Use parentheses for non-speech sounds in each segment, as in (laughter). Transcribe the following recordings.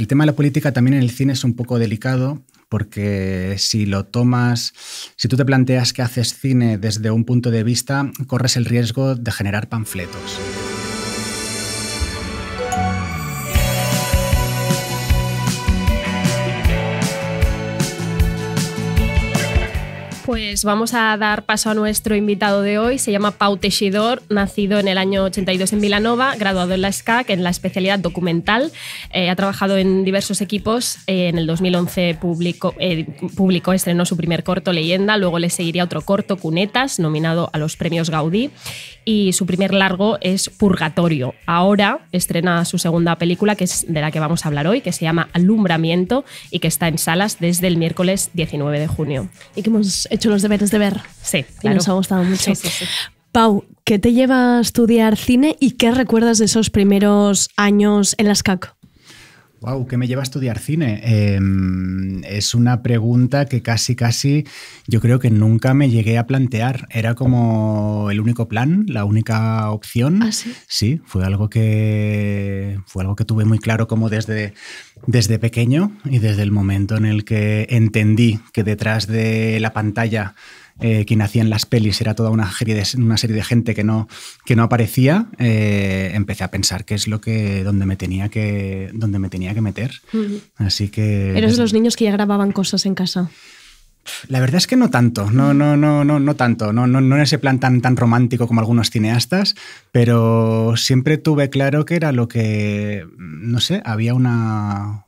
El tema de la política también en el cine es un poco delicado porque si lo tomas, si tú te planteas que haces cine desde un punto de vista, corres el riesgo de generar panfletos. pues vamos a dar paso a nuestro invitado de hoy. Se llama Pau Teixidor, nacido en el año 82 en Vilanova, graduado en la SCAC en la especialidad documental. Eh, ha trabajado en diversos equipos. Eh, en el 2011 eh, publicó, estrenó su primer corto, Leyenda. Luego le seguiría otro corto, Cunetas, nominado a los premios Gaudí. Y su primer largo es Purgatorio. Ahora estrena su segunda película, que es de la que vamos a hablar hoy, que se llama Alumbramiento y que está en salas desde el miércoles 19 de junio. Y que hemos los deberes de ver. Sí, claro. Y nos ha gustado mucho. Pau, ¿qué te lleva a estudiar cine y qué recuerdas de esos primeros años en las CAC? Wow, ¿qué me lleva a estudiar cine? Em, es una pregunta que casi, casi yo creo que nunca me llegué a plantear. Era como el único plan, la única opción. ¿Ah, sí? sí? fue algo que fue algo que tuve muy claro como desde, desde pequeño y desde el momento en el que entendí que detrás de la pantalla eh, Quien hacía en las pelis era toda una serie de, una serie de gente que no, que no aparecía, eh, empecé a pensar qué es lo que, donde me tenía que, donde me tenía que meter. Así que... Eres de los niños que ya grababan cosas en casa. La verdad es que no tanto, no, no, no, no, no tanto, no, no, no en ese plan tan, tan romántico como algunos cineastas, pero siempre tuve claro que era lo que, no sé, había una,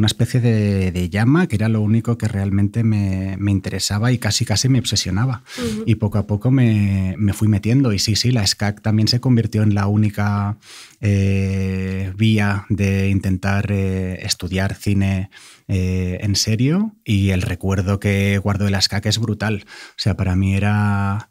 una especie de, llama que era lo único que realmente me, interesaba y casi casi me obsesionaba. Y poco a poco me, me, fui metiendo. Y sí, sí, la SCAC también se convirtió en la única eh, vía de intentar eh, estudiar cine eh, en serio. Y el recuerdo que guardo de la SCAC es brutal. O sea, para mí era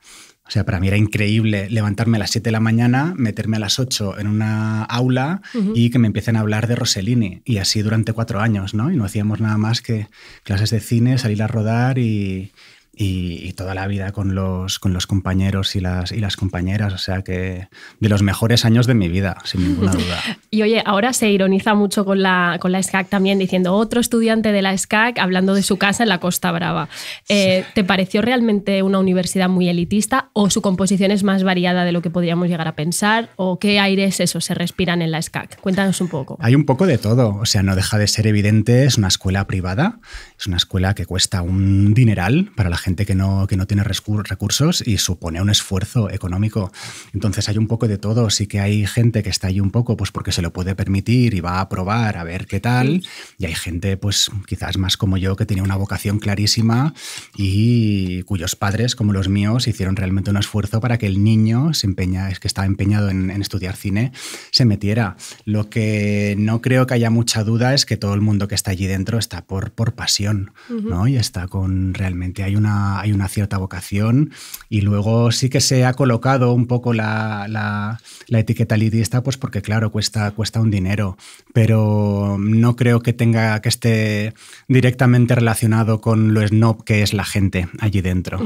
o sea, para mí era increíble levantarme a las 7 de la mañana, meterme a las 8 en una aula y que me empiecen a hablar de Rossellini. Y así durante cuatro años, ¿no? Y no hacíamos nada más que clases de cine, salir a rodar y y, toda la vida con los, con los compañeros y las, y las compañeras, o sea que de los mejores años de mi vida, sin ninguna duda. (laughs) y oye, ahora se ironiza mucho con la, con la SCAC también, diciendo otro estudiante de la SCAC hablando de su casa en la Costa Brava. Eh, ¿Te pareció realmente una universidad muy elitista o su composición es más variada de lo que podríamos llegar a pensar? ¿O qué aires eso? se respiran en la SCAC? Cuéntanos un poco. Hay un poco de todo, o sea, no deja de ser evidente, es una escuela privada, es una escuela que cuesta un dineral para la gente que no, que no tiene recursos y supone un esfuerzo económico. Entonces hay un poco de todo, sí que hay gente que está ahí un poco pues porque se lo puede permitir y va a probar a ver qué tal, y hay gente pues quizás más como yo que tiene una vocación clarísima y cuyos padres como los míos hicieron realmente un esfuerzo para que el niño se empeña, es que está empeñado en, estudiar cine, se metiera. Lo que no creo que haya mucha duda es que todo el mundo que está allí dentro está por, por pasión, ¿no? Y está con realmente hay una hay una cierta vocación y luego sí que se ha colocado un poco la, la, etiqueta lidista, pues porque claro, cuesta, cuesta un dinero, pero no creo que tenga que esté directamente relacionado con lo snob que es la gente allí dentro.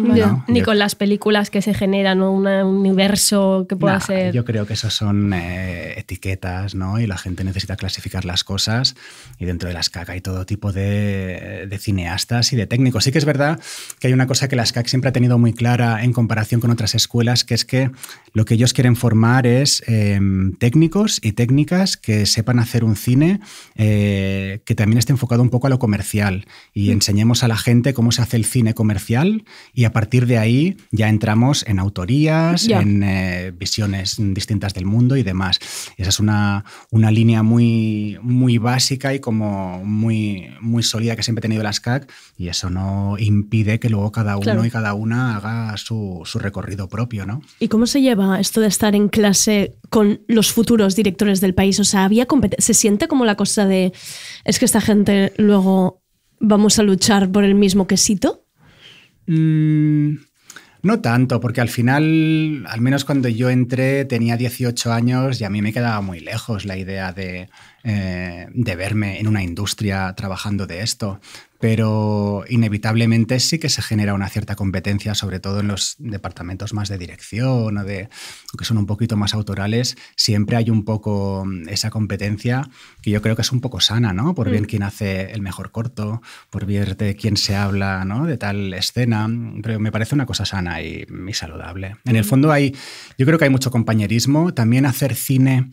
Ni con las películas que se generan o un universo que pueda ser. Yo creo que esas son eh, etiquetas, ¿no? Y la gente necesita clasificar las cosas y dentro de las caca hay todo tipo de, de cineastas y de técnicos. Sí que es verdad que hay una cosa que la SCAC siempre ha tenido muy clara en comparación con otras escuelas, que es que lo que ellos quieren formar es em, técnicos y técnicas que sepan hacer un cine eh, que también esté enfocado un poco a lo comercial y mm. enseñemos a la gente cómo se hace el cine comercial y a partir de ahí ya entramos en autorías, en eh, visiones distintas del mundo y demás. Esa es una, una línea muy, muy básica y como muy, muy sólida que siempre ha tenido la SCAC y eso no impide que luego cada uno y cada una haga su, recorrido propio, ¿no? ¿Y cómo se lleva esto de estar en clase con los futuros directores del país? O sea, había ¿se siente como la cosa de es que esta gente luego vamos a luchar por el mismo quesito? Mm, no tanto, porque al final, al menos cuando yo entré, tenía 18 años y a mí me quedaba muy lejos la idea de, eh, de verme en una industria trabajando de esto pero inevitablemente sí que se genera una cierta competencia, sobre todo en los departamentos más de dirección o de que son un poquito más autorales, siempre hay un poco mm, esa competencia que yo creo que es un poco sana, ¿no? Por bien mm. quién hace el mejor corto, por bien de quién se habla, De tal escena, me parece una cosa sana y, y saludable. En el mm. fondo hay, yo creo que hay mucho compañerismo, también hacer cine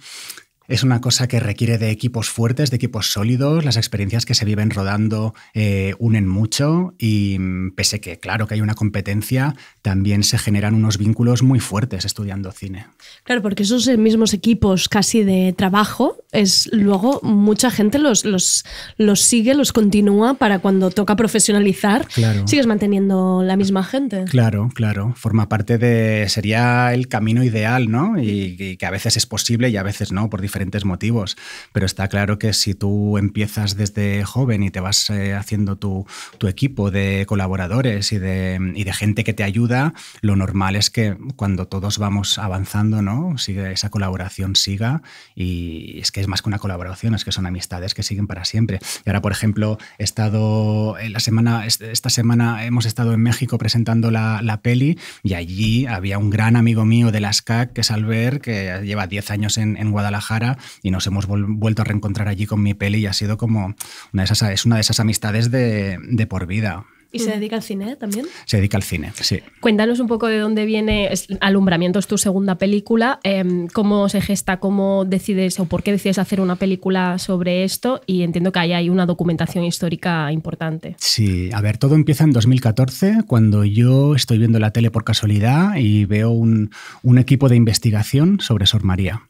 es una cosa que requiere de equipos fuertes, de equipos sólidos, las experiencias que se viven rodando eh, unen mucho y mm, pese que claro que hay una competencia, también se generan unos vínculos muy fuertes estudiando cine. Claro, porque esos eh, mismos equipos casi de trabajo, es luego mucha gente los, los, los sigue, los continúa para cuando toca profesionalizar, sigues manteniendo la misma gente. Claro, claro, forma parte de, sería el camino ideal, ¿no? Y, que a veces es posible y a veces no, por diferentes motivos, pero está claro que si tú empiezas desde joven y te vas eh, haciendo tu, equipo de colaboradores y de, gente que te ayuda, lo normal es que cuando todos vamos avanzando, ¿no? Sigue, esa colaboración siga y es que es más que una colaboración, es que son amistades que siguen para siempre. Y ahora, por ejemplo, he estado eh, la semana, este, esta semana hemos estado en México presentando la, peli y allí había un gran amigo mío de la SCAC que es Albert, que lleva 10 años en Guadalajara y nos hemos vuelto a reencontrar allí con mi peli y ha sido como una de esas, es una de esas amistades de, por vida. ¿Y se mm. dedica al cine también? Se dedica al cine, sí. Cuéntanos un poco de dónde viene Alumbramiento, es tu segunda película, em, cómo se gesta, cómo decides o por qué decides hacer una película sobre esto y entiendo que ahí hay una documentación histórica importante. Sí, a ver, todo empieza en 2014 cuando yo estoy viendo la tele por casualidad y veo un, un equipo de investigación sobre Sor María.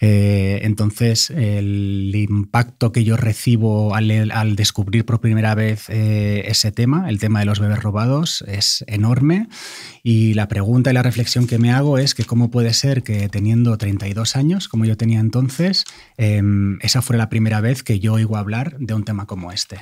Eh, entonces, el impacto que yo recibo al, descubrir por primera vez eh, ese tema, el tema de los bebés robados, es enorme. Y la pregunta y la reflexión que me hago es que cómo puede ser que teniendo 32 años, como yo tenía entonces, em, esa fuera la primera vez que yo oigo hablar de un tema como este.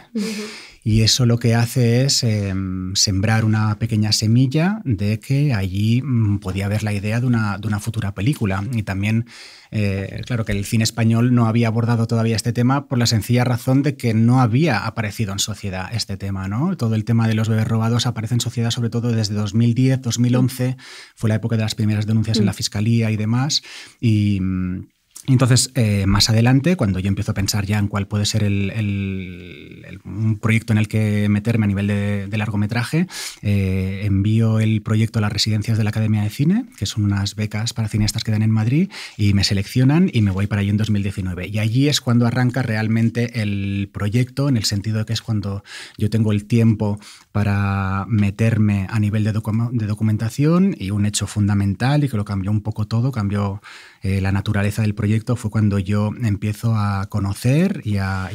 Y eso lo que hace es em, sembrar una pequeña semilla de que allí mm, podía haber la idea de una, futura película. Y también, eh, claro, que el cine español no había abordado todavía este tema por la sencilla razón de que no había aparecido en sociedad este tema, ¿no? Todo el tema de los bebés robados aparece en sociedad sobre todo desde 2010, 2011, fue la época de las primeras denuncias en la mm. fiscalía y demás. Y mm, entonces, eh, más adelante, cuando yo empiezo a pensar ya en cuál puede ser el, un proyecto en el que meterme a nivel de, largometraje, eh, envío el proyecto a las residencias de la Academia de Cine, que son unas becas para cineastas que dan en Madrid, y me seleccionan y me voy para allí en 2019. Y allí es cuando arranca realmente el proyecto, en el sentido de que es cuando yo tengo el tiempo para meterme a nivel de, documentación y un hecho fundamental y que lo cambió un poco todo, cambió eh, la naturaleza del proyecto, fue cuando yo empiezo a conocer y a,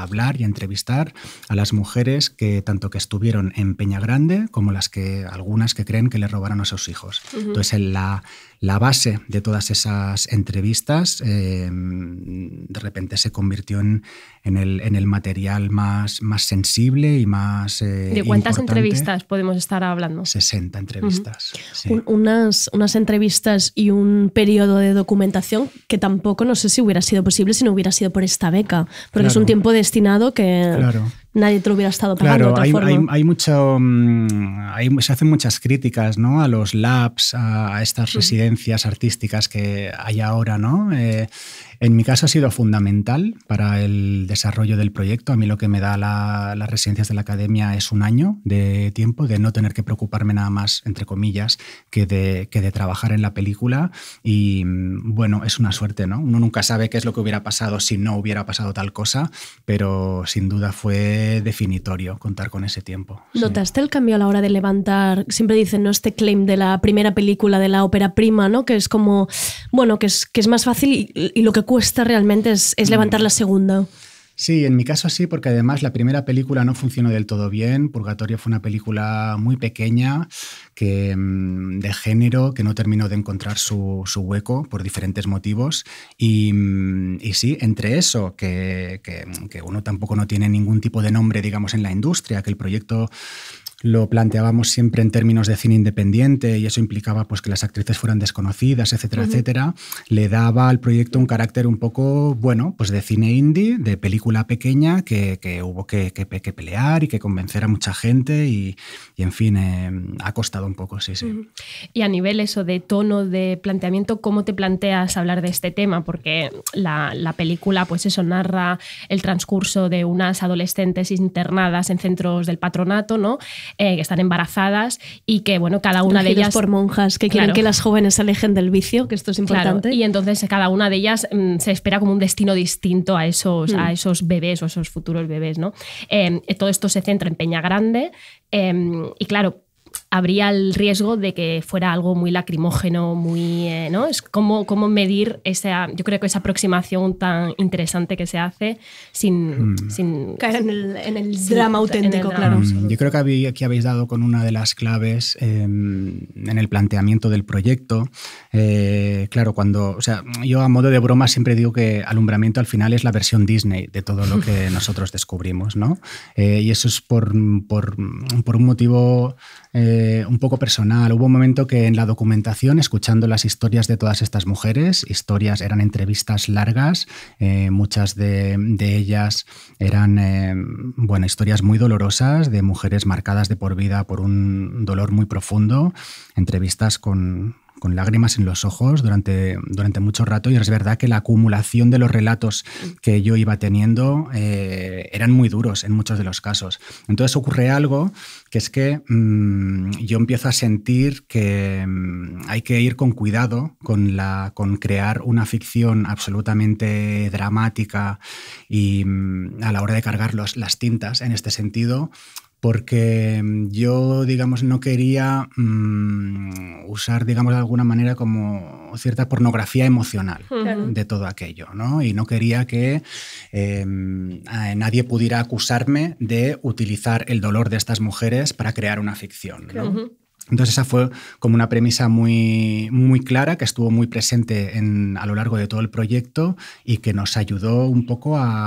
hablar y a entrevistar a las mujeres que tanto que estuvieron en Peña Grande como las que algunas que creen que le robaron a sus hijos. Entonces, en la, la base de todas esas entrevistas eh, de repente se convirtió en, en, el, en el, material más, más, sensible y más... Eh, ¿De cuántas entrevistas podemos estar hablando? 60 entrevistas. unas, unas entrevistas y un periodo de documentación que tampoco no sé si hubiera sido posible si no hubiera sido por esta beca, porque es un tiempo destinado que, claro nadie te lo hubiera estado pagando claro, de hay, Hay, mucho, mm, se hacen muchas críticas ¿no? a los labs, a, estas residencias artísticas que hay ahora, ¿no? Eh, en mi caso ha sido fundamental para el desarrollo del proyecto. A mí lo que me da las residencias de la academia es un año de tiempo de no tener que preocuparme nada más, entre comillas, que de, trabajar en la película. Y mm, bueno, es una suerte, ¿no? Uno nunca sabe qué es lo que hubiera pasado si no hubiera pasado tal cosa, pero sin duda fue definitorio contar con ese tiempo. ¿Notaste el cambio a la hora de levantar? Siempre dicen, ¿no? Este claim de la primera película, de la ópera prima, ¿no? Que es como, bueno, que es, es más fácil y lo que cuesta realmente es, levantar mm. la segunda. Sí, en mi caso sí, porque además la primera película no funcionó del todo bien. Purgatorio fue una película muy pequeña, que, mm, de género, que no terminó de encontrar su, hueco por diferentes motivos. Y, mm, y sí, entre eso, que, que uno tampoco no tiene ningún tipo de nombre, digamos, en la industria, que el proyecto lo planteábamos siempre en términos de cine independiente y eso implicaba pues que las actrices fueran desconocidas, etcétera, etcétera, le daba al proyecto un carácter un poco, bueno, pues de cine indie, de película pequeña que, que hubo que, que, pelear y que convencer a mucha gente y, y en fin, em, ha costado un poco, sí, sí. Y a nivel eso de tono de planteamiento, ¿cómo te planteas hablar de este tema? Porque la, la película, pues eso narra el transcurso de unas adolescentes internadas en centros del patronato, ¿no? Eh, que están embarazadas y que, bueno, cada una de ellas... por monjas que quieren que las jóvenes se alejen del vicio, que esto es importante. Y entonces cada una de ellas mm, se espera como un destino distinto a esos, a hmm. esos bebés o esos futuros bebés, ¿no? Em, todo esto se centra en Peña Grande em, y, claro, habría el riesgo de que fuera algo muy lacrimógeno, muy, eh, ¿no? Es cómo, cómo medir esa, yo creo que esa aproximación tan interesante que se hace sin... Hmm. Caer en el, drama auténtico, claro. Hmm. yo creo que aquí habéis dado con una de las claves em, en el planteamiento del proyecto. Eh, claro, cuando, o sea, yo a modo de broma siempre digo que alumbramiento al final es la versión Disney de todo lo que (laughs) nosotros descubrimos, ¿no? Eh, y eso es por, un motivo... Eh, un poco personal. Hubo un momento que en la documentación, escuchando las historias de todas estas mujeres, historias eran entrevistas largas, eh, muchas de, ellas eran eh, historias muy dolorosas de mujeres marcadas de por vida por un dolor muy profundo, entrevistas con con lágrimas en los ojos durante, durante mucho rato y es verdad que la acumulación de los relatos mm. que yo iba teniendo eh, eran muy duros en muchos de los casos. Entonces ocurre algo que es que mm, yo empiezo a sentir que mm, hay que ir con cuidado con, la, con crear una ficción absolutamente dramática y a la hora de cargar las tintas en este sentido porque mm, yo, digamos, no quería mm, usar, digamos, de alguna manera como cierta pornografía emocional de todo aquello, ¿no? Y no quería que em, nadie pudiera acusarme de utilizar el dolor de estas mujeres para crear una ficción, ¿no? Entonces esa fue como una premisa muy, muy clara que estuvo muy presente en, a lo largo de todo el proyecto y que nos ayudó un poco a,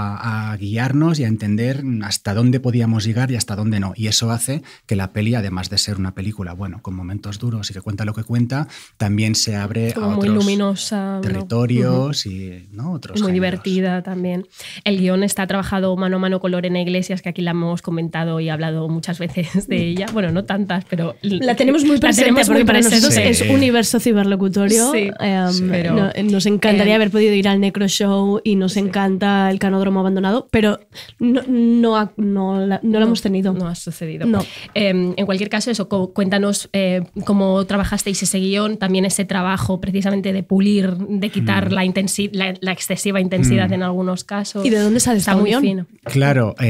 guiarnos y a entender hasta dónde podíamos llegar y hasta dónde no. Y eso hace que la peli, además de ser una película, bueno, con momentos duros y que cuenta lo que cuenta, también se abre a otros territorios y ¿no? otros. Muy divertida también. El guión está trabajado mano a mano con Lorena Iglesias, que aquí la hemos comentado y hablado muchas veces de (laughs) ella. Bueno, no tantas, pero... La tenemos muy presente porque para nosotros es universo ciberlocutorio. Em, nos encantaría em, haber podido ir al Necro Show y nos encanta el canódromo abandonado, pero no, no, lo hemos tenido. No ha sucedido. No. Em, en cualquier caso, eso, cuéntanos cómo eh, cómo trabajasteis ese guión, también ese trabajo precisamente de pulir, de quitar mm. la, la, excesiva intensidad mm. en algunos casos. ¿Y de dónde sale Está muy fino. Claro, eh,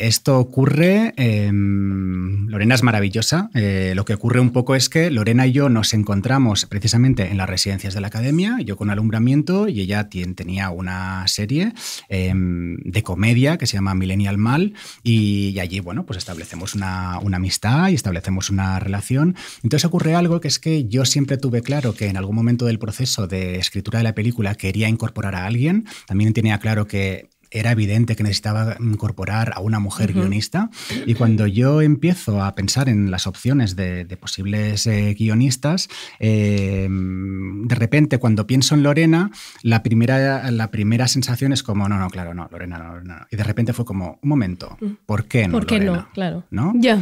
eh. esto ocurre. Lorena es maravillosa. lo que ocurre ocurre un poco es que Lorena y yo nos encontramos precisamente en las residencias de la academia, yo con alumbramiento y ella tenía una serie em, de comedia que se llama Millennial Mal y, allí, bueno, pues establecemos una, una, amistad y establecemos una relación. Entonces ocurre algo que es que yo siempre tuve claro que en algún momento del proceso de escritura de la película quería incorporar a alguien, también tenía claro que era evidente que necesitaba incorporar a una mujer guionista. Y cuando yo empiezo a pensar en las opciones de, posibles eh, guionistas, em, de repente cuando pienso en Lorena, la primera, la primera sensación es como, no, no, claro, no, Lorena, no, Y de repente fue como, un momento, mm. ¿por qué no? ¿Por qué no? Claro. ¿No? Ya.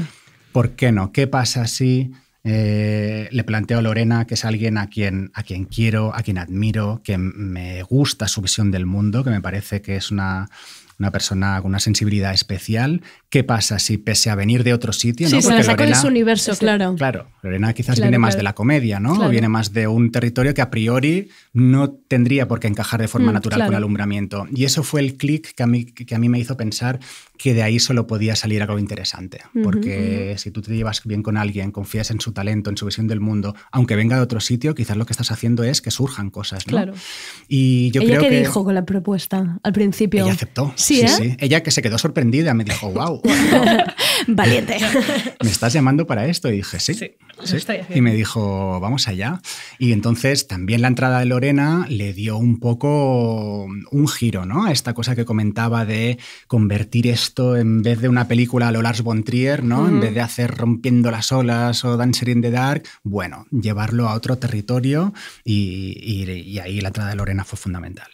¿Por qué no? ¿Qué pasa si eh, le planteo a Lorena, que es alguien a quien, a quien quiero, a quien admiro, que me gusta su visión del mundo, que me parece que es una, una persona con una sensibilidad especial. ¿Qué pasa si pese a venir de otro sitio? Sí, ¿no? se la sacó de su universo, este, claro. Claro, Lorena quizás viene más de la comedia, ¿no? O viene más de un territorio que a priori no tendría por qué encajar de forma mm, natural con alumbramiento. Y eso fue el clic que, a mí, que a mí me hizo pensar que de ahí solo podía salir algo interesante. porque si tú te llevas bien con alguien, confías en su talento, en su visión del mundo, aunque venga de otro sitio, quizás lo que estás haciendo es que surjan cosas, ¿no? Claro. Y yo ¿Ella creo qué dijo con la propuesta al principio? y aceptó. ¿eh? Sí, Ella que se quedó sorprendida, me dijo, wow. (laughs) Valiente. (laughs) ¿Me estás llamando para esto? Y dije, sí. sí, Y me dijo, vamos allá. Y entonces también la entrada de Lorena le dio un poco un giro, ¿no? A esta cosa que comentaba de convertir esto en vez de una película a lo Lars von Trier, ¿no? En vez de hacer Rompiendo las olas o Dancer in the Dark, bueno, llevarlo a otro territorio y, ahí la entrada de Lorena fue fundamental.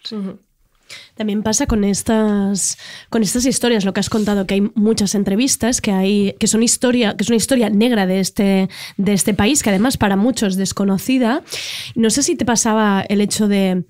También pasa con estas, con estas historias, lo que has contado, que hay muchas entrevistas, que, hay, que, son historia, que es una historia negra de este, de este país, que además para muchos es desconocida. No sé si te pasaba el hecho de...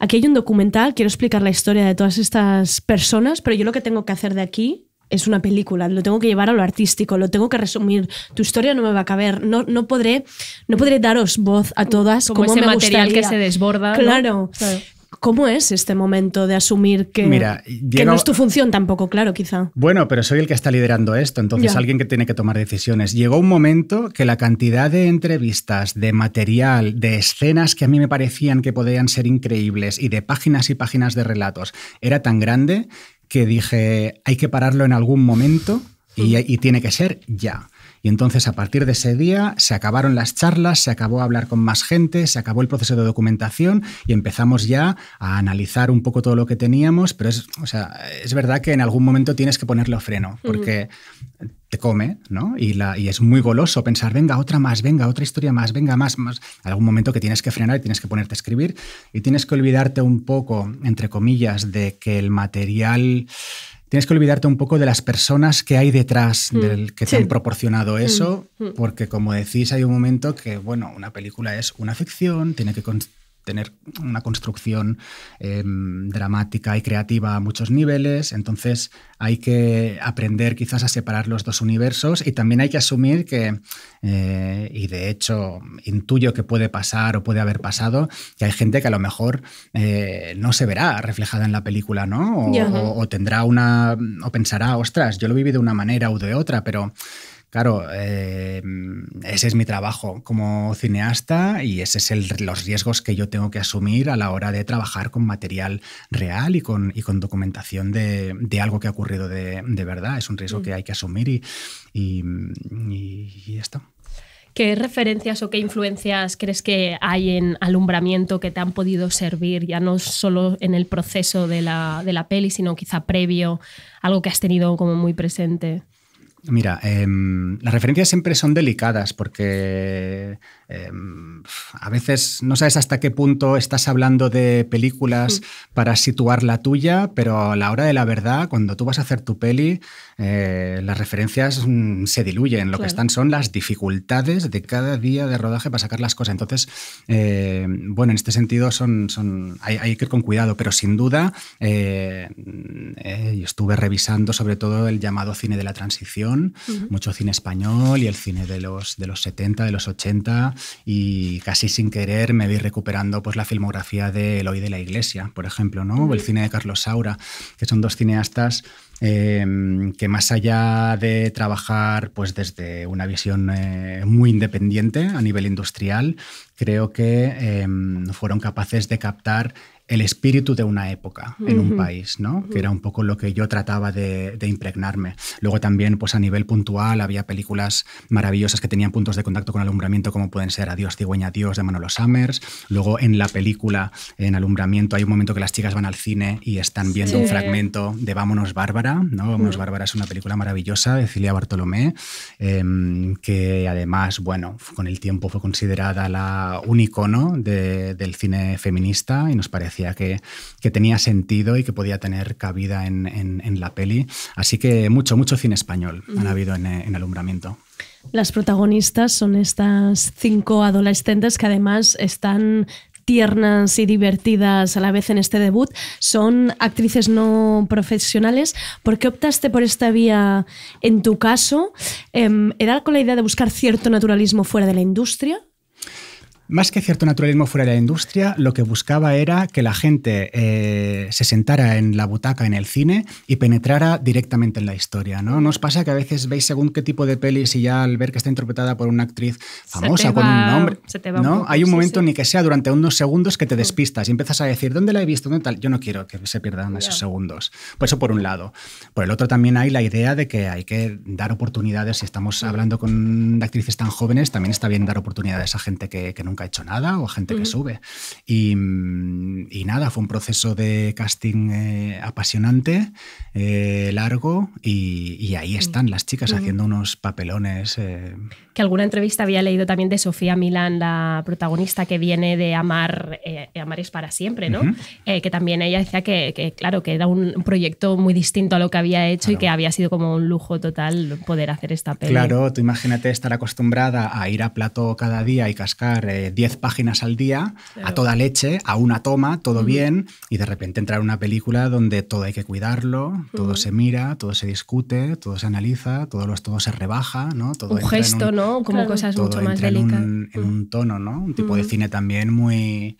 Aquí hay un documental, quiero explicar la historia de todas estas personas, pero yo lo que tengo que hacer de aquí es una película, lo tengo que llevar a lo artístico, lo tengo que resumir. Tu historia no me va a caber, no, no, podré, no podré daros voz a todas como, ese me material que se desborda. Claro. claro. ¿Cómo es este momento de asumir que, Mira, que no es tu función tampoco, claro, quizá? Bueno, pero soy el que está liderando esto, entonces alguien que tiene que tomar decisiones. Llegó un momento que la cantidad de entrevistas, de material, de escenas que a mí me parecían que podían ser increíbles y de páginas y páginas de relatos era tan grande que dije, hay que pararlo en algún momento y hmm. tiene que ser ya. Y entonces a partir de ese día se acabaron las charlas, se acabó hablar con más gente, se acabó el proceso de documentación y empezamos ya a analizar un poco todo lo que teníamos, pero es, o sea, es verdad que en algún momento tienes que ponerle freno, porque te come, ¿no? Y, la, y es muy goloso pensar, venga, otra más, venga, otra historia más, venga, más, más. Algún momento que tienes que frenar y tienes que ponerte a escribir y tienes que olvidarte un poco, entre comillas, de que el material tienes que olvidarte un poco de las personas que hay detrás mm. del que te han proporcionado mm. eso, mm. porque como decís, hay un momento que, bueno, una película es una ficción, tiene que tener una construcción em, dramática y creativa a muchos niveles, entonces hay que aprender quizás a separar los dos universos y también hay que asumir que, eh, y de hecho intuyo que puede pasar o puede haber pasado, que hay gente que a lo mejor eh, no se verá reflejada en la película, ¿no? O, tendrá una, o pensará, ostras, yo lo viví de una manera o de otra, pero Claro, em, ese es mi trabajo como cineasta y ese es el, los riesgos que yo tengo que asumir a la hora de trabajar con material real y con, documentación de, algo que ha ocurrido de, verdad. Es un riesgo mm. que hay que asumir y, y, ¿Qué referencias o qué influencias crees que hay en alumbramiento que te han podido servir, ya no solo en el proceso de la, de la peli, sino quizá previo, algo que has tenido como muy presente? Mira, em, las referencias siempre son delicadas porque Em, a veces no sabes hasta qué punto estás hablando de películas mm. para situar la tuya, pero a la hora de la verdad, cuando tú vas a hacer tu peli, eh, las referencias mm, se diluyen. Lo que están son las dificultades de cada día de rodaje para sacar las cosas. Entonces, eh, bueno, en este sentido son, hay, que ir con cuidado, pero sin duda eh, estuve revisando sobre todo el llamado cine de la transición, mucho cine español y el cine de los, de los 70, de los 80 y casi sin querer me vi recuperando pues, la filmografía de Eloy de la Iglesia, por ejemplo, ¿no? o el cine de Carlos Saura, que son dos cineastas em, que más allá de trabajar pues, desde una visión eh, muy independiente a nivel industrial, creo que em, fueron capaces de captar el espíritu de una época en un país, ¿no? Que era un poco lo que yo trataba de, impregnarme. Luego también, pues a nivel puntual, había películas maravillosas que tenían puntos de contacto con alumbramiento, como pueden ser Adiós, cigüeña, Dios, de Manolo Summers. Luego en la película, en alumbramiento, hay un momento que las chicas van al cine y están viendo un fragmento de Vámonos Bárbara, ¿no? Vámonos mm. Bárbara es una película maravillosa de Cilia Bartolomé, em, que además, bueno, con el tiempo fue considerada la, un icono del cine feminista y nos parece que, tenía sentido y que podía tener cabida en, en, la peli. Así que mucho, mucho cine español ha han habido en, en Alumbramiento. Las protagonistas son estas cinco adolescentes que además están tiernas y divertidas a la vez en este debut. Son actrices no profesionales. ¿Por qué optaste por esta vía en tu caso? Em, ¿Era con la idea de buscar cierto naturalismo fuera de la industria? Más que cierto naturalismo fuera de la industria, lo que buscaba era que la gente eh, se sentara en la butaca en el cine y penetrara directamente en la historia. ¿no? os pasa que a veces veis según qué tipo de pelis y ya al ver que está interpretada por una actriz famosa, con un nombre, ¿no? hay un momento ni que sea durante unos segundos que te mm. despistas y empiezas a decir, ¿dónde la he visto? ¿Dónde tal? Yo no quiero que se pierdan esos segundos. Por pues eso por un lado. Por el otro también hay la idea de que hay que dar oportunidades, si estamos mm. hablando con actrices tan jóvenes, también está bien dar oportunidades a gente que, que no nunca ha hecho nada o gente que sube. Mm, y, nada, fue un proceso de casting eh, apasionante, eh, largo, y, ahí están las chicas haciendo unos papelones eh, que alguna entrevista había leído también de Sofía Milán, la protagonista que viene de Amar, eh, Amar es para siempre, ¿no? Eh, que también ella decía que, claro, que era un proyecto muy distinto a lo que había hecho y que había sido como un lujo total poder hacer esta peli. Claro, tú imagínate estar acostumbrada a ir a plato cada día y cascar 10 eh, páginas al día, a toda leche, a una toma, todo bien, y de repente entrar en una película donde todo hay que cuidarlo, todo se mira, todo se discute, todo se analiza, todo, todo se rebaja, ¿no? Todo un gesto, ¿no? Como cosas mucho más delicadas. En, un tono, ¿no? Un tipo de cine también muy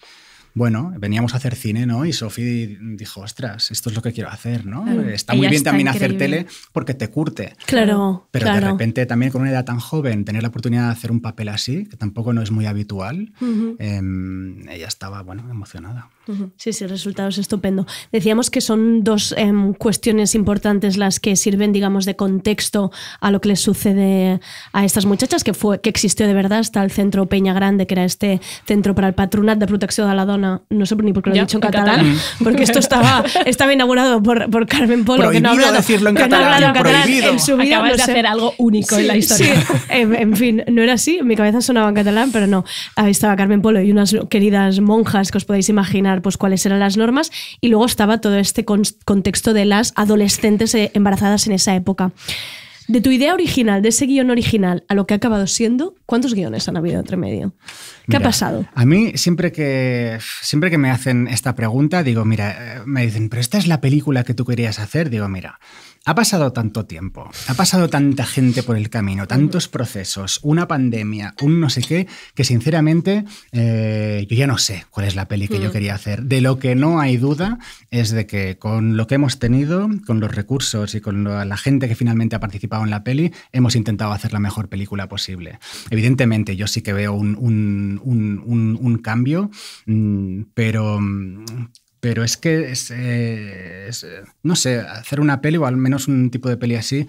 bueno, veníamos a hacer cine, ¿no? Y Sofi dijo, ostras, esto es lo que quiero hacer, ¿no? Está muy bien también hacer tele porque te curte. Claro. Pero de repente también con una edad tan joven, tener la oportunidad de hacer un papel así, que tampoco no es muy habitual, em, ella estaba, bueno, emocionada. Sí, sí, el resultado es estupendo. Decíamos que son dos em, cuestiones importantes las que sirven, digamos, de contexto a lo que les sucede a estas muchachas, que, fue, que existió de verdad hasta el centro Peña Grande, que era este centro para el patronato de protección de la no sé ni por qué lo he dicho en, catalán, (laughs) porque esto estaba, estaba inaugurado por, Carmen Polo, que no ha hablado, decirlo en catalán, en, su vida. Acabas de hacer algo único en la historia. en, fin, no era así, mi cabeza sonaba en catalán, pero no. Ahí estaba Carmen Polo y unas queridas monjas que os podéis imaginar pues cuáles eran las normas, y luego estaba todo este contexto de las adolescentes eh, embarazadas en esa época. De tu idea original, de ese guión original, a lo que ha acabado siendo, ¿cuántos guiones han habido entre medio? ¿Qué ha pasado? A mí, siempre que, siempre que me hacen esta pregunta, digo, mira, eh, me dicen, pero esta es la película que tú querías hacer. Digo, mira, ha pasado tanto tiempo, ha pasado tanta gente por el camino, tantos procesos, una pandemia, un no sé qué, que sinceramente eh, yo ya no sé cuál es la peli que yo mm. quería hacer. De lo que no hay duda es de que con lo que hemos tenido, con los recursos y con la gente que finalmente ha participado en la peli, hemos intentado hacer la mejor película posible. Evidentemente yo sí que veo un cambio, mm, pero mm, pero es que, es, eh, eh, no sé, hacer una peli, o al menos un tipo de peli así,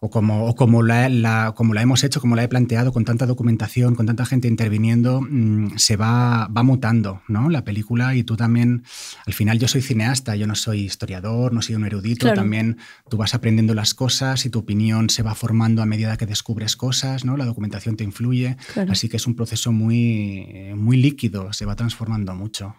o como, o como, la, como la hemos hecho, como la he planteado, con tanta documentación, con tanta gente interviniendo, mm, se va, va mutando ¿no? la película y tú también, al final yo soy cineasta, yo no soy historiador, no soy un erudito, también tú vas aprendiendo las cosas y tu opinión se va formando a medida que descubres cosas, ¿no? la documentación te influye, así que es un proceso muy, muy líquido, se va transformando mucho.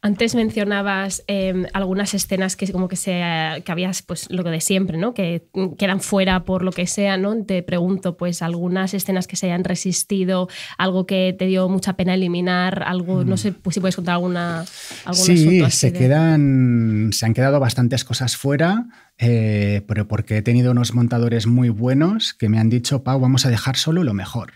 Antes mencionabas em, algunas escenas que como que, se, eh, que habías, pues lo de siempre, ¿no? que quedan fuera por lo que sea, ¿no? Te pregunto, pues, algunas escenas que se hayan resistido, algo que te dio mucha pena eliminar, algo, no sé pues, si puedes contar alguna. sí, se, quedan, se han quedado bastantes cosas fuera. Eh, pero porque he tenido unos montadores muy buenos que me han dicho, Pau, vamos a dejar solo lo mejor.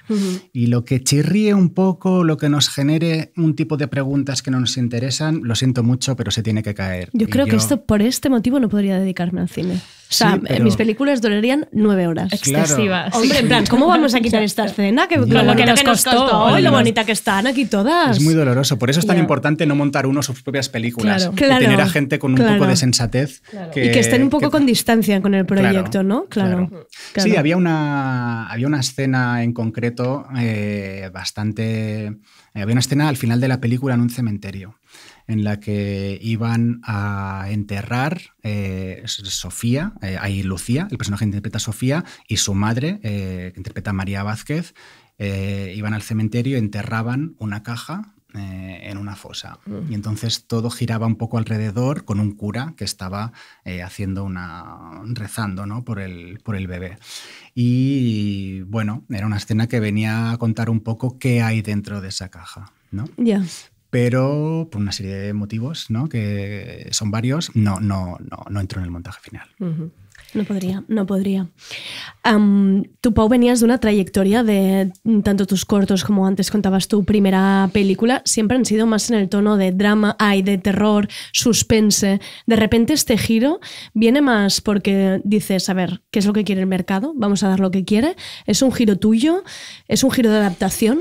Y lo que chirríe un poco, lo que nos genere un tipo de preguntas que no nos interesan, lo siento mucho, pero se tiene que caer. Yo creo que esto, por este motivo no podría dedicarme al cine. O sea, mis películas durarían nueve horas. Excesivas. Hombre, en plan, ¿cómo vamos a quitar (laughs) esta escena? Que, lo que nos costó. lo bonita que están aquí todas. Es muy doloroso. Por eso es tan importante no montar uno sus propias películas. tener a gente con un poco de sensatez. y que estén un poco con distancia con el proyecto, ¿no? Claro, Sí, había una, había una escena en concreto eh, bastante... Eh, había una escena al final de la película en un cementerio en la que iban a enterrar eh, Sofía, ahí Lucía, el personaje que interpreta Sofía, y su madre, que interpreta María Vázquez, iban al cementerio, enterraban una caja eh, en una fosa. Mm. Y entonces todo giraba un poco alrededor con un cura que estaba eh, haciendo una. rezando ¿no? por, el, por el bebé. Y bueno, era una escena que venía a contar un poco qué hay dentro de esa caja. ¿no? ya pero por una serie de motivos, ¿no? que son varios, no, no, no, no entró en el montaje final. No podría, no podría. Tu tú, Pau, venías de una trayectoria de tanto tus cortos como antes contabas tu primera película, siempre han sido más en el tono de drama, ay, de terror, suspense. De repente este giro viene más porque dices, a ver, ¿qué es lo que quiere el mercado? Vamos a dar lo que quiere. ¿Es un giro tuyo? ¿Es un giro de adaptación?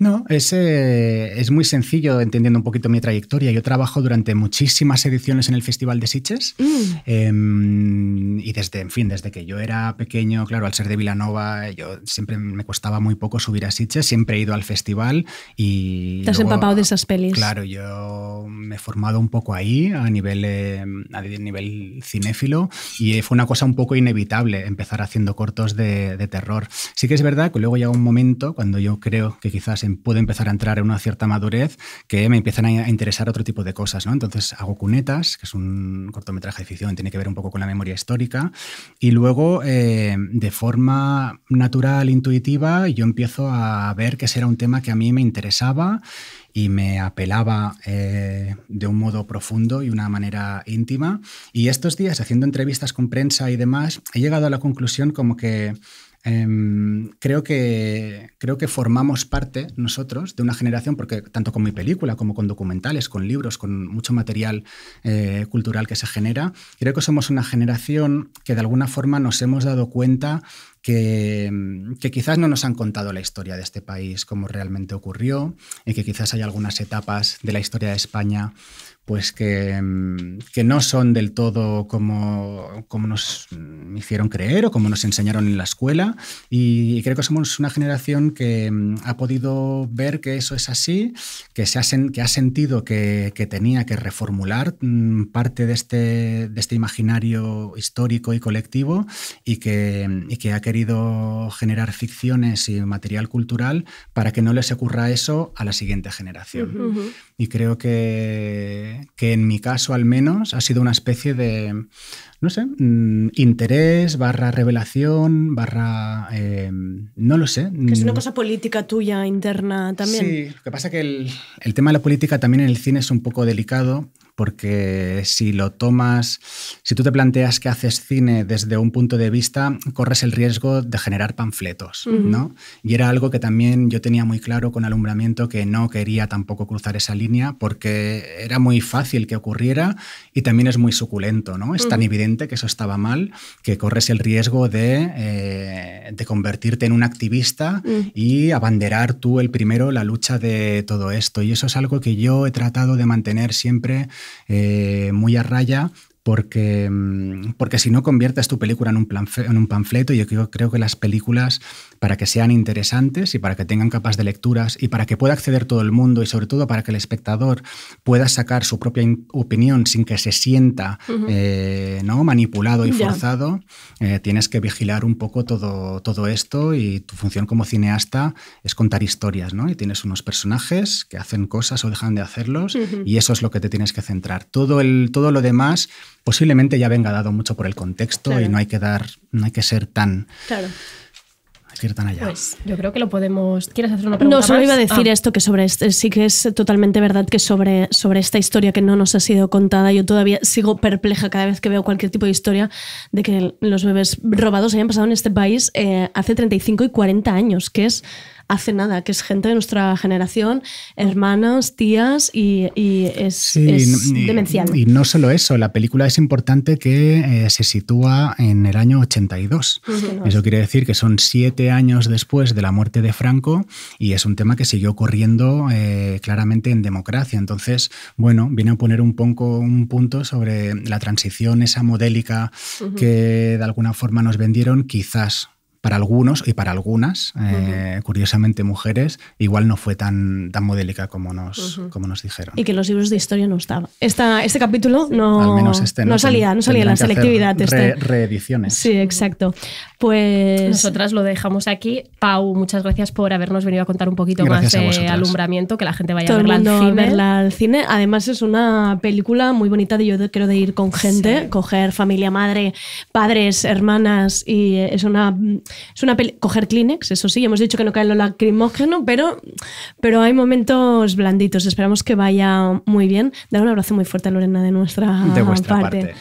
No, es, es muy sencillo entendiendo un poquito mi trayectoria. Yo trabajo durante muchísimas ediciones en el Festival de Sitges mm. em, y desde, en fin, desde que yo era pequeño, claro, al ser de Vilanova, yo siempre me costaba muy poco subir a Sitges, siempre he ido al festival y... Te has empapado de esas pelis. Claro, yo me he formado un poco ahí a nivel, em, nivel cinéfilo y fue una cosa un poco inevitable empezar haciendo cortos de, de terror. Sí que es verdad que luego llega un momento cuando yo creo que quizás Em, puedo empezar a entrar en una cierta madurez que me empiezan a interesar otro tipo de cosas, ¿no? Entonces hago Cunetas, que es un cortometraje de ficción, tiene que ver un poco con la memoria histórica, y luego eh, de forma natural, intuitiva, yo empiezo a ver que ese era un tema que a mí me interesaba y me apelaba eh, de un modo profundo y una manera íntima. Y estos días, haciendo entrevistas con prensa y demás, he llegado a la conclusión como que Em, creo, que, creo que formamos parte nosotros de una generación, porque tanto con mi película como con documentales, con libros, con mucho material eh, cultural que se genera, creo que somos una generación que de alguna forma nos hemos dado cuenta que, que, quizás no nos han contado la historia de este país como realmente ocurrió y que quizás hay algunas etapas de la historia de España pues que, mm, que, no son del todo como, como, nos hicieron creer o como nos enseñaron en la escuela. Y, creo que somos una generación que mm, ha podido ver que eso es así, que, se ha, que ha sentido que, que, tenía que reformular mm, parte de este, de este imaginario histórico y colectivo y que, que ha querido generar ficciones y material cultural para que no les ocurra eso a la siguiente generación. Y creo que que, en mi caso al menos ha sido una especie de, no sé, mm, interés, barra revelación, barra, em, no lo sé. Que es una mm. cosa política tuya, interna también. Sí, lo que pasa que el, el tema de la política también en el cine es un poco delicado porque si lo tomas, si tú te planteas que haces cine desde un punto de vista, corres el riesgo de generar panfletos, ¿no? Y era algo que también yo tenía muy claro con alumbramiento que no quería tampoco cruzar esa línea porque era muy fácil que ocurriera y también es muy suculento, ¿no? Es tan evidente que eso estaba mal que corres el riesgo de, eh, convertirte en un activista y abanderar tú el primero la lucha de todo esto. Y eso es algo que yo he tratado de mantener siempre eh, muy a raya porque, mm, porque si no conviertes tu película en un, plan, en un panfleto, yo creo, que las películas, para que sean interesantes y para que tengan capas de lecturas y para que pueda acceder todo el mundo y sobre todo para que el espectador pueda sacar su propia opinión sin que se sienta eh, ¿no? manipulado y forzado, eh, tienes que vigilar un poco todo, todo esto y tu función como cineasta es contar historias, ¿no? Y tienes unos personajes que hacen cosas o dejan de hacerlos y eso es lo que te tienes que centrar. Todo, el, todo lo demás posiblemente ya venga dado mucho por el contexto y no hay que dar, no hay que ser tan. Claro. Hay que ir tan allá. Pues yo creo que lo podemos. ¿Quieres hacer una pregunta? No, solo iba a decir ah. esto que sobre este, sí que es totalmente verdad que sobre, sobre esta historia que no nos ha sido contada, yo todavía sigo perpleja cada vez que veo cualquier tipo de historia de que los bebés robados hayan pasado en este país eh, hace 35 y 40 años, que es hace nada, que es gente de nuestra generación, hermanas, tías, y, y es, demencial. Y no solo eso, la película es importante que eh, se sitúa en el año 82. Eso quiere decir que son siete años después de la muerte de Franco y es un tema que siguió corriendo eh, claramente en democracia. Entonces, bueno, viene a poner un poco un punto sobre la transición esa modélica que de alguna forma nos vendieron, quizás para algunos y para algunas, eh, curiosamente mujeres, igual no fue tan, tan modélica como nos, como nos dijeron. Y que los libros de historia no estaban. este capítulo no, Al menos este no, no salía, no salía la selectividad. Este. reediciones. Sí, exacto. Pues nosotras lo dejamos aquí. Pau, muchas gracias por habernos venido a contar un poquito más de alumbramiento, que la gente vaya a, verla al cine. Además es una película muy bonita de yo quiero de ir con gente, coger familia, madre, padres, hermanas y eh, es una es una peli coger Kleenex, eso sí, hemos dicho que no cae lo lacrimógeno, pero, pero hay momentos blanditos. Esperamos que vaya muy bien. Dar un abrazo muy fuerte a Lorena de nuestra parte.